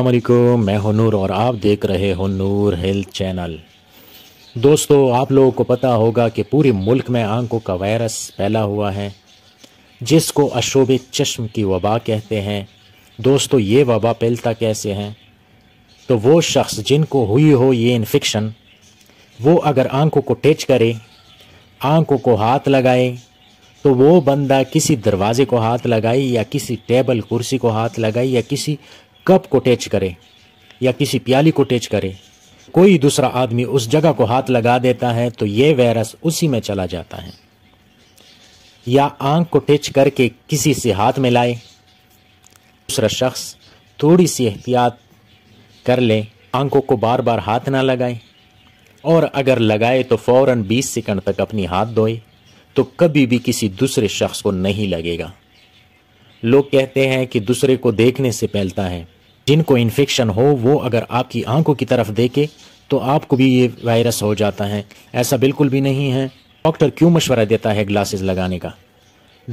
अल्लाम मैं हूं नूर और आप देख रहे हो नूर हेल्थ चैनल दोस्तों आप लोगों को पता होगा कि पूरे मुल्क में आंखों का वायरस फैला हुआ है जिसको अशोब चश्म की वबा कहते हैं दोस्तों ये वबा फैलता कैसे हैं तो वो शख्स जिनको हुई हो ये इन्फेक्शन वो अगर आंखों को टच करे आंखों को हाथ लगाए तो वो बंदा किसी दरवाज़े को हाथ लगाए या किसी टेबल कुर्सी को हाथ लगाए या किसी कप को टेच करे या किसी प्याली को टेच करे कोई दूसरा आदमी उस जगह को हाथ लगा देता है तो ये वायरस उसी में चला जाता है या आंख को टच करके किसी से हाथ में लाए दूसरा शख्स थोड़ी सी एहतियात कर ले आंखों को बार बार हाथ ना लगाए और अगर लगाए तो फौरन 20 सेकंड तक अपनी हाथ धोए तो कभी भी किसी दूसरे शख्स को नहीं लगेगा लोग कहते हैं कि दूसरे को देखने से फैलता है जिनको इन्फेक्शन हो वो अगर आपकी आंखों की तरफ देखे तो आपको भी ये वायरस हो जाता है ऐसा बिल्कुल भी नहीं है डॉक्टर क्यों मशवरा देता है ग्लासेस लगाने का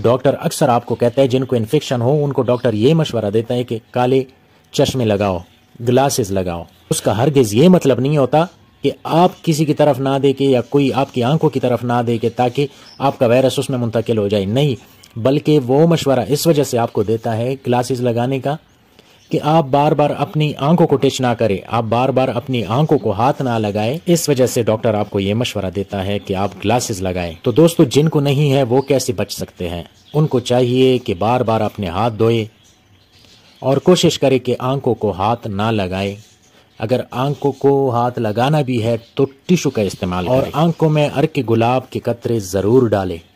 डॉक्टर अक्सर आपको कहता है जिनको इन्फेक्शन हो उनको डॉक्टर ये मशवरा देता है कि काले चश्मे लगाओ ग्लासेस लगाओ उसका हरगिज़ ये मतलब नहीं होता कि आप किसी की तरफ ना देखे या कोई आपकी आंखों की तरफ ना देखे ताकि आपका वायरस उसमें मुंतकिल हो जाए नहीं बल्कि वो मशवरा इस वजह से आपको देता है ग्लासेस लगाने का कि आप बार बार अपनी आंखों को टिच ना करें आप बार बार अपनी आंखों को हाथ ना लगाएं इस वजह से डॉक्टर आपको ये मशवरा देता है कि आप ग्लासेस लगाएं तो दोस्तों जिनको नहीं है वो कैसे बच सकते हैं उनको चाहिए कि बार बार अपने हाथ धोए और कोशिश करें कि आंखों को हाथ ना लगाए अगर आंखों को हाथ लगाना भी है तो टिशू का इस्तेमाल और आंखों में अर्क गुलाब के कतरे ज़रूर डालें